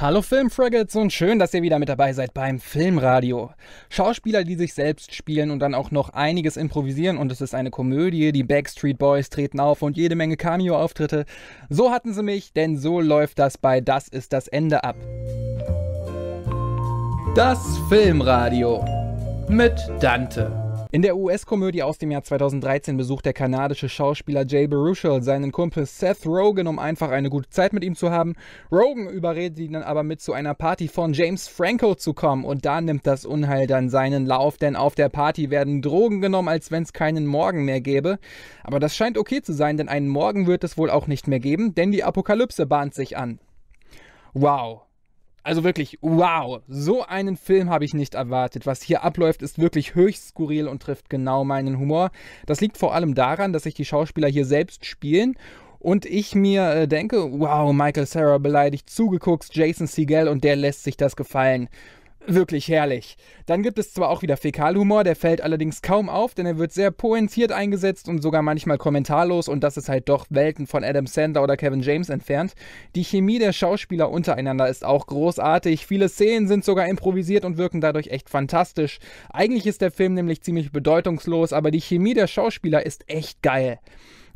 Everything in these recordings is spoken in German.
Hallo Filmfraggates und schön, dass ihr wieder mit dabei seid beim Filmradio. Schauspieler, die sich selbst spielen und dann auch noch einiges improvisieren und es ist eine Komödie, die Backstreet Boys treten auf und jede Menge Cameo-Auftritte. So hatten sie mich, denn so läuft das bei Das ist das Ende ab. Das Filmradio mit Dante. In der US-Komödie aus dem Jahr 2013 besucht der kanadische Schauspieler Jay Baruchel seinen Kumpel Seth Rogen, um einfach eine gute Zeit mit ihm zu haben. Rogen überredet ihn dann aber mit zu einer Party von James Franco zu kommen und da nimmt das Unheil dann seinen Lauf, denn auf der Party werden Drogen genommen, als wenn es keinen Morgen mehr gäbe. Aber das scheint okay zu sein, denn einen Morgen wird es wohl auch nicht mehr geben, denn die Apokalypse bahnt sich an. Wow, also wirklich, wow, so einen Film habe ich nicht erwartet. Was hier abläuft, ist wirklich höchst skurril und trifft genau meinen Humor. Das liegt vor allem daran, dass sich die Schauspieler hier selbst spielen und ich mir äh, denke, wow, Michael Sarah beleidigt zugeguckt, Jason Segel und der lässt sich das gefallen. Wirklich herrlich. Dann gibt es zwar auch wieder Fäkalhumor, der fällt allerdings kaum auf, denn er wird sehr pointiert eingesetzt und sogar manchmal kommentarlos und das ist halt doch Welten von Adam Sandler oder Kevin James entfernt. Die Chemie der Schauspieler untereinander ist auch großartig, viele Szenen sind sogar improvisiert und wirken dadurch echt fantastisch. Eigentlich ist der Film nämlich ziemlich bedeutungslos, aber die Chemie der Schauspieler ist echt geil.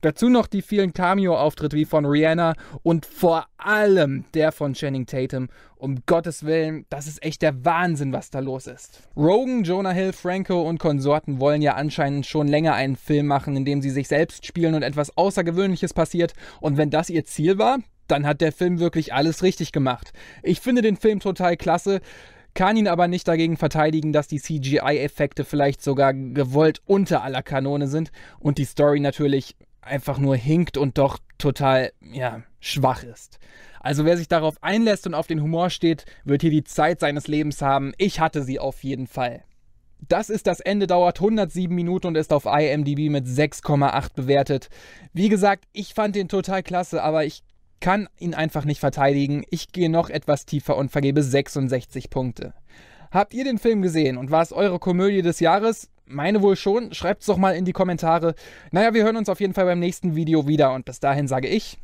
Dazu noch die vielen Cameo-Auftritte wie von Rihanna und vor allem der von Channing Tatum. Um Gottes Willen, das ist echt der Wahnsinn, was da los ist. Rogan, Jonah Hill, Franco und Konsorten wollen ja anscheinend schon länger einen Film machen, in dem sie sich selbst spielen und etwas Außergewöhnliches passiert. Und wenn das ihr Ziel war, dann hat der Film wirklich alles richtig gemacht. Ich finde den Film total klasse kann ihn aber nicht dagegen verteidigen, dass die CGI-Effekte vielleicht sogar gewollt unter aller Kanone sind und die Story natürlich einfach nur hinkt und doch total, ja, schwach ist. Also wer sich darauf einlässt und auf den Humor steht, wird hier die Zeit seines Lebens haben. Ich hatte sie auf jeden Fall. Das ist das Ende, dauert 107 Minuten und ist auf IMDb mit 6,8 bewertet. Wie gesagt, ich fand den total klasse, aber ich kann ihn einfach nicht verteidigen. Ich gehe noch etwas tiefer und vergebe 66 Punkte. Habt ihr den Film gesehen und war es eure Komödie des Jahres? Meine wohl schon. Schreibt es doch mal in die Kommentare. Naja, wir hören uns auf jeden Fall beim nächsten Video wieder und bis dahin sage ich